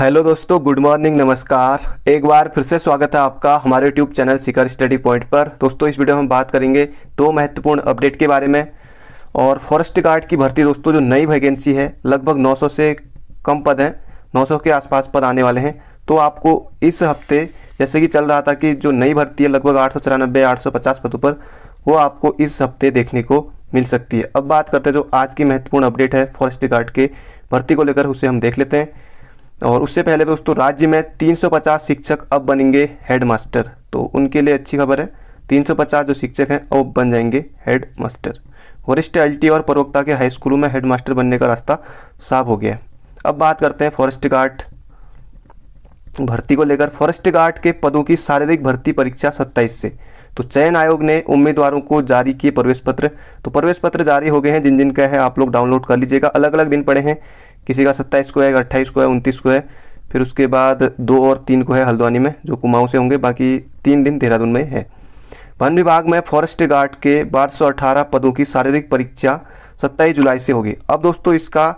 hello दोस्तों good morning नमस्कार एक बार फिर से स्वागत है आपका हमारे YouTube channel Sikar study point पर दोस्तों इस वीडियो में हम बात करेंगे दो महत्वपूर्ण अपडेट के बारे में और फॉरेस्ट गार्ड की भर्ती दोस्तों जो नई वैकेंसी है लगभग 900 से कम पद हैं 900 के आसपास पद आने वाले हैं तो आपको इस हफ्ते जैसे कि चल रहा था कि जो नई भर्ती है लगभग आठ सौ पदों पर वो आपको इस हफ्ते देखने को मिल सकती है अब बात करते हैं जो आज की महत्वपूर्ण अपडेट है फॉरेस्ट गार्ड के भर्ती को लेकर उसे हम देख लेते हैं और उससे पहले दोस्तों राज्य में 350 शिक्षक अब बनेंगे हेडमास्टर तो उनके लिए अच्छी खबर है 350 जो शिक्षक हैं अब बन जाएंगे हेडमास्टर वरिष्ठ एल्टी और प्रवक्ता के हाई स्कूलों में हेडमास्टर बनने का रास्ता साफ हो गया है अब बात करते हैं फॉरेस्ट गार्ड भर्ती को लेकर फॉरेस्ट गार्ड के पदों की शारीरिक भर्ती परीक्षा सत्ताईस से तो चयन आयोग ने उम्मीदवारों को जारी किए प्रवेश पत्र तो प्रवेश पत्र जारी हो गए हैं जिन जिन का है आप लोग डाउनलोड कर लीजिएगा अलग अलग दिन पड़े हैं किसी का सत्ताईस को है अट्ठाईस को है उनतीस को है फिर उसके बाद दो और तीन को है हल्द्वानी में जो कुमाऊँ से होंगे बाकी तीन दिन देहरादून में है वन विभाग में फॉरेस्ट गार्ड के बारह पदों की शारीरिक परीक्षा सत्ताईस जुलाई से होगी अब दोस्तों इसका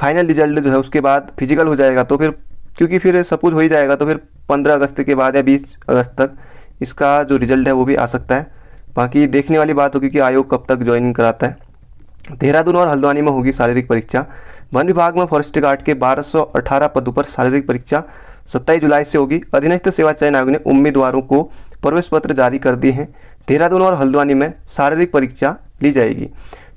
फाइनल रिजल्ट जो है उसके बाद फिजिकल हो जाएगा तो फिर क्योंकि फिर सब कुछ हो ही जाएगा तो फिर 15 अगस्त के बाद या 20 अगस्त तक इसका जो रिजल्ट है वो भी आ सकता है बाकी देखने वाली बात होगी कि आयोग कब तक ज्वाइन कराता है देहरादून और हल्द्वानी में होगी शारीरिक परीक्षा वन विभाग में फॉरेस्ट गार्ड के 1218 पदों पर शारीरिक परीक्षा 27 जुलाई से होगी अधीनस्थ सेवा चयन आयोग ने उम्मीदवारों को प्रवेश पत्र जारी कर दिए हैं देहरादून और हल्द्वानी में शारीरिक परीक्षा ली जाएगी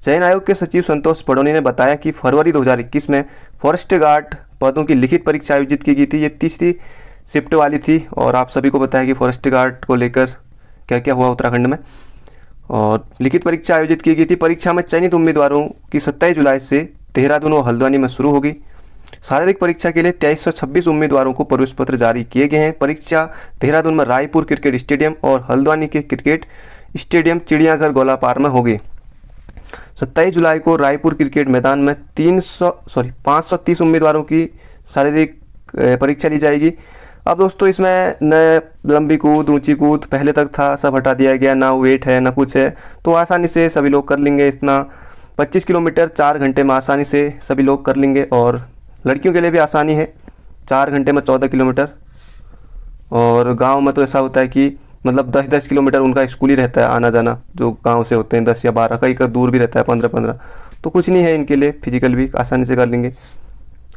चयन आयोग के सचिव संतोष पड़ोनी ने बताया कि फरवरी 2021 में फॉरेस्ट गार्ड पदों की लिखित परीक्षा आयोजित की गई थी ये तीसरी शिफ्ट वाली थी और आप सभी को बताया कि फॉरेस्ट गार्ड को लेकर क्या क्या हुआ उत्तराखंड में और लिखित परीक्षा आयोजित की गई थी परीक्षा में चयनित उम्मीदवारों की सत्ताईस जुलाई से देहरादून और हल्द्वानी में शुरू होगी शारीरिक परीक्षा के लिए तेईस उम्मीदवारों को प्रवेश पत्र जारी किए गए हैं परीक्षा देहरादून में रायपुर क्रिकेट स्टेडियम और हल्द्वानी के क्रिकेट स्टेडियम चिड़ियाघर गोलापार में होगी सत्ताईस जुलाई को रायपुर क्रिकेट मैदान में तीन सॉरी पाँच उम्मीदवारों की शारीरिक परीक्षा ली जाएगी अब दोस्तों इसमें न लंबी कूद ऊंची कूद पहले तक था सब हटा दिया गया ना वेट है ना कुछ है तो आसानी से सभी लोग कर लेंगे इतना 25 किलोमीटर चार घंटे में आसानी से सभी लोग कर लेंगे और लड़कियों के लिए भी आसानी है चार घंटे में चौदह किलोमीटर और गांव में तो ऐसा होता है कि मतलब दस दस किलोमीटर उनका स्कूल ही रहता है आना जाना जो गांव से होते हैं दस या बारह कई का दूर भी रहता है पंद्रह पंद्रह तो कुछ नहीं है इनके लिए फिजिकल भी आसानी से कर लेंगे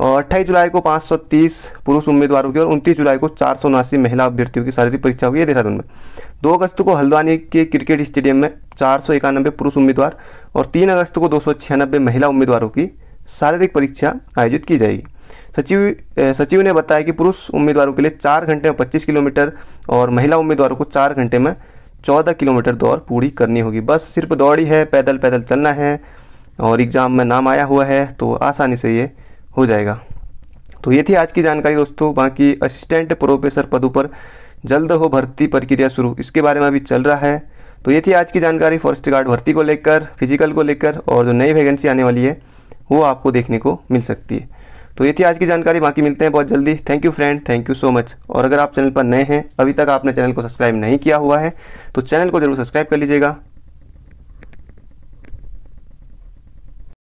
और अट्ठाईस जुलाई को पाँच पुरुष उम्मीदवारों की और उनतीस जुलाई को चार सौ उनासी महिला अभ्यर्थियों की शारीरिक परीक्षा हुई है देहरादून में दो अगस्त को हल्द्वानी के क्रिकेट स्टेडियम में चार सौ इक्यानबे पुरुष उम्मीदवार और तीन अगस्त को दो महिला उम्मीदवारों की शारीरिक परीक्षा आयोजित की जाएगी सचिव सचिव ने बताया कि पुरुष उम्मीदवारों के लिए चार घंटे में पच्चीस किलोमीटर और महिला उम्मीदवारों को चार घंटे में चौदह किलोमीटर दौड़ पूरी करनी होगी बस सिर्फ दौड़ी है पैदल पैदल चलना है और एग्ज़ाम में नाम आया हुआ है तो आसानी से ये हो जाएगा तो ये थी आज की जानकारी दोस्तों बाकी असिस्टेंट प्रोफेसर पदों पर जल्द हो भर्ती प्रक्रिया शुरू इसके बारे में अभी चल रहा है तो ये थी आज की जानकारी फॉरेस्ट गार्ड भर्ती को लेकर फिजिकल को लेकर और जो नई वैकेंसी आने वाली है वो आपको देखने को मिल सकती है तो ये थी आज की जानकारी बाकी मिलते हैं बहुत जल्दी thank you friend thank you so much और अगर आप चैनल पर नए हैं अभी तक आपने चैनल को सब्सक्राइब नहीं किया हुआ है तो चैनल को जरूर सब्सक्राइब कर लीजिएगा